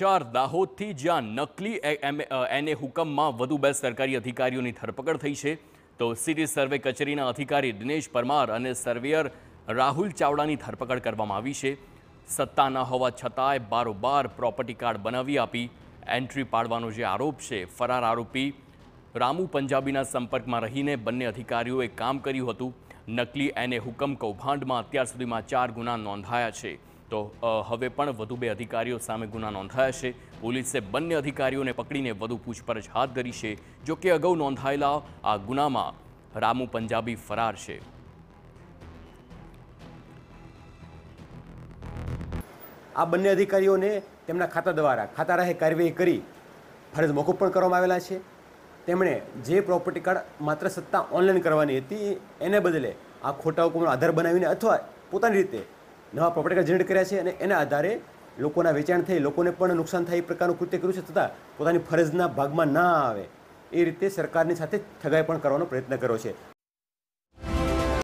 ચાર દાહોદથી જ્યાં નકલી એને હુકમમાં વધુ બે સરકારી અધિકારીઓની ધરપકડ થઈ છે તો સિટી સર્વે કચેરીના અધિકારી દિનેશ પરમાર અને સર્વેયર રાહુલ ચાવડાની ધરપકડ કરવામાં આવી છે સત્તા ન હોવા છતાંય બારોબાર પ્રોપર્ટી કાર્ડ બનાવી આપી એન્ટ્રી પાડવાનો જે આરોપ છે ફરાર આરોપી રામુ પંજાબીના સંપર્કમાં રહીને બંને અધિકારીઓએ કામ કર્યું હતું નકલી એને હુકમ કૌભાંડમાં અત્યાર સુધીમાં ચાર ગુના નોંધાયા છે તો હવે પણ વધુ બે અધિકારીઓ સામે ગુના નોંધાયા છે પોલીસે બંને અધિકારીઓને પકડીને વધુ પૂછપરછ હાથ ધરી છે જો કે અગાઉ નોંધાયેલા આ ગુનામાં રામુ પંજાબી ફરાર છે આ બંને અધિકારીઓને તેમના ખાતા દ્વારા ખાતા રાહે કાર્યવાહી કરી ફરજ મોકૂફ પણ કરવામાં આવેલા છે તેમણે જે પ્રોપર્ટી કાર્ડ માત્ર સત્તા ઓનલાઈન કરવાની હતી એને બદલે આ ખોટા હુકમનો આધાર બનાવીને અથવા પોતાની રીતે નવા પ્રોપર્ટી કાર્ડ જનરેટ કર્યા છે અને એના આધારે લોકોના વેચાણ થઈ લોકોને પણ નુકસાન થાય એ પ્રકારનું કૃત્ય કર્યું છે તથા પોતાની ફરજના ભાગમાં ના આવે એ રીતે સરકારની સાથે ઠગાઈ પણ કરવાનો પ્રયત્ન કર્યો છે